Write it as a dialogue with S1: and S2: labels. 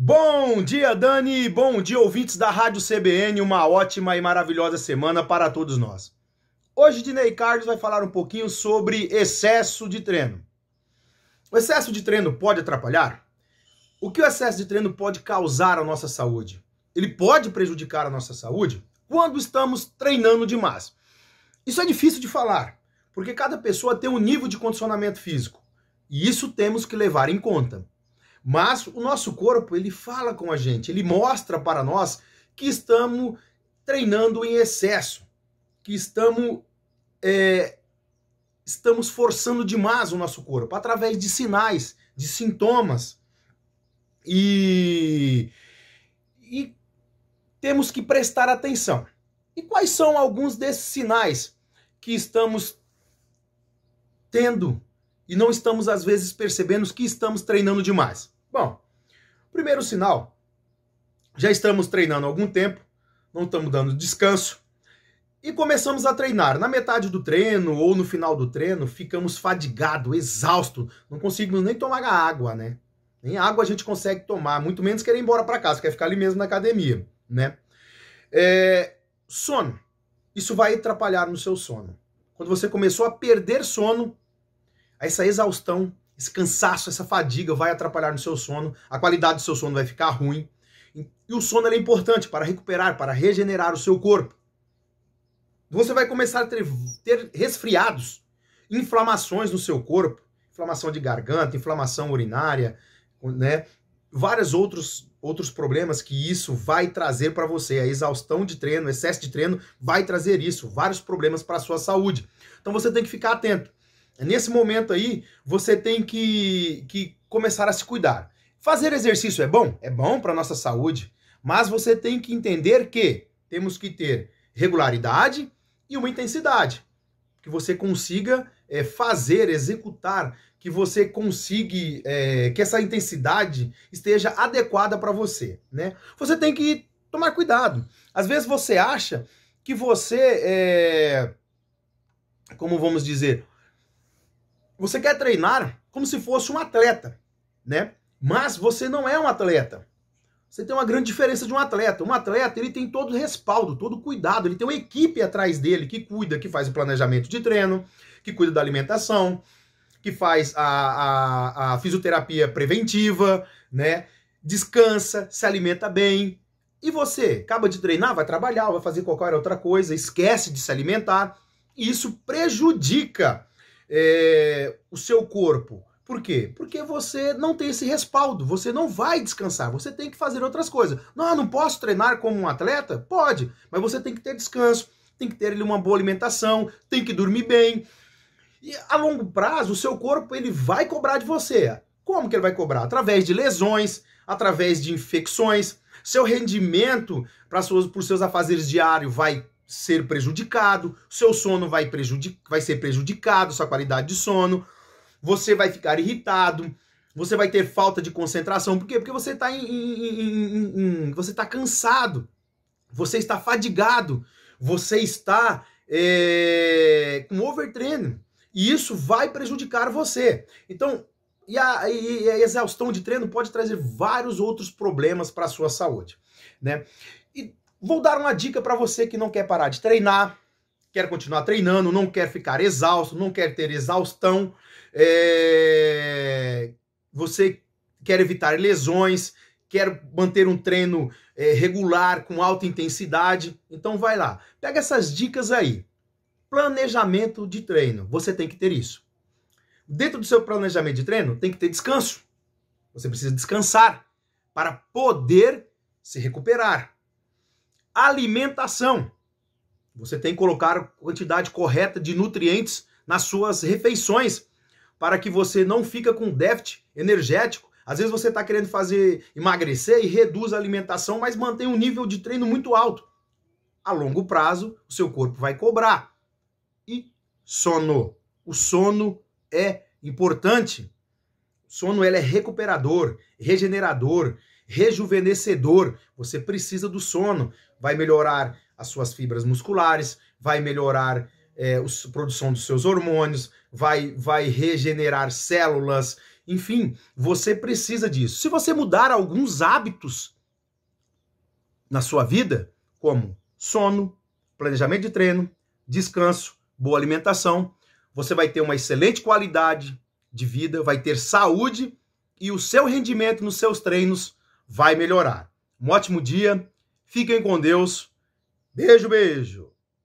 S1: Bom dia, Dani! Bom dia, ouvintes da Rádio CBN. Uma ótima e maravilhosa semana para todos nós. Hoje, Dinei Carlos vai falar um pouquinho sobre excesso de treino. O excesso de treino pode atrapalhar? O que o excesso de treino pode causar à nossa saúde? Ele pode prejudicar a nossa saúde quando estamos treinando demais. Isso é difícil de falar, porque cada pessoa tem um nível de condicionamento físico. E isso temos que levar em conta. Mas o nosso corpo, ele fala com a gente, ele mostra para nós que estamos treinando em excesso, que estamos, é, estamos forçando demais o nosso corpo, através de sinais, de sintomas. E, e temos que prestar atenção. E quais são alguns desses sinais que estamos tendo e não estamos, às vezes, percebendo que estamos treinando demais? Bom, primeiro sinal, já estamos treinando há algum tempo, não estamos dando descanso e começamos a treinar. Na metade do treino ou no final do treino, ficamos fadigados, exaustos, não conseguimos nem tomar água, né? Nem água a gente consegue tomar, muito menos querer ir embora para casa, quer ficar ali mesmo na academia, né? É, sono. Isso vai atrapalhar no seu sono. Quando você começou a perder sono, essa exaustão esse cansaço, essa fadiga vai atrapalhar no seu sono, a qualidade do seu sono vai ficar ruim. E o sono é importante para recuperar, para regenerar o seu corpo. Você vai começar a ter, ter resfriados, inflamações no seu corpo, inflamação de garganta, inflamação urinária, né? Vários outros, outros problemas que isso vai trazer para você. A exaustão de treino, excesso de treino vai trazer isso, vários problemas para a sua saúde. Então você tem que ficar atento. Nesse momento aí, você tem que, que começar a se cuidar. Fazer exercício é bom? É bom para a nossa saúde, mas você tem que entender que temos que ter regularidade e uma intensidade. Que você consiga é, fazer, executar, que você consiga, é, que essa intensidade esteja adequada para você. Né? Você tem que tomar cuidado. Às vezes você acha que você é, como vamos dizer, você quer treinar como se fosse um atleta, né? Mas você não é um atleta. Você tem uma grande diferença de um atleta. Um atleta, ele tem todo o respaldo, todo o cuidado, ele tem uma equipe atrás dele que cuida, que faz o planejamento de treino, que cuida da alimentação, que faz a, a, a fisioterapia preventiva, né? Descansa, se alimenta bem. E você acaba de treinar, vai trabalhar, vai fazer qualquer outra coisa, esquece de se alimentar. E isso prejudica é, o seu corpo. Por quê? Porque você não tem esse respaldo, você não vai descansar, você tem que fazer outras coisas. Não, não posso treinar como um atleta? Pode, mas você tem que ter descanso, tem que ter uma boa alimentação, tem que dormir bem. E a longo prazo, o seu corpo ele vai cobrar de você. Como que ele vai cobrar? Através de lesões, através de infecções, seu rendimento para para os seus afazeres diários vai ser prejudicado, seu sono vai, prejudic vai ser prejudicado, sua qualidade de sono, você vai ficar irritado, você vai ter falta de concentração. Por quê? Porque você está em, em, em, você está cansado, você está fadigado, você está é, com overtraining. E isso vai prejudicar você. Então, e a, e a, exaustão de treino pode trazer vários outros problemas para a sua saúde, né? E Vou dar uma dica para você que não quer parar de treinar, quer continuar treinando, não quer ficar exausto, não quer ter exaustão, é... você quer evitar lesões, quer manter um treino é, regular com alta intensidade. Então vai lá, pega essas dicas aí. Planejamento de treino, você tem que ter isso. Dentro do seu planejamento de treino, tem que ter descanso. Você precisa descansar para poder se recuperar alimentação. Você tem que colocar a quantidade correta de nutrientes nas suas refeições para que você não fica com déficit energético. Às vezes você está querendo fazer emagrecer e reduz a alimentação, mas mantém um nível de treino muito alto. A longo prazo, o seu corpo vai cobrar. E sono. O sono é importante. O sono ele é recuperador, regenerador, rejuvenescedor. Você precisa do sono vai melhorar as suas fibras musculares, vai melhorar é, a produção dos seus hormônios, vai, vai regenerar células, enfim, você precisa disso. Se você mudar alguns hábitos na sua vida, como sono, planejamento de treino, descanso, boa alimentação, você vai ter uma excelente qualidade de vida, vai ter saúde e o seu rendimento nos seus treinos vai melhorar. Um ótimo dia Fiquem com Deus. Beijo, beijo.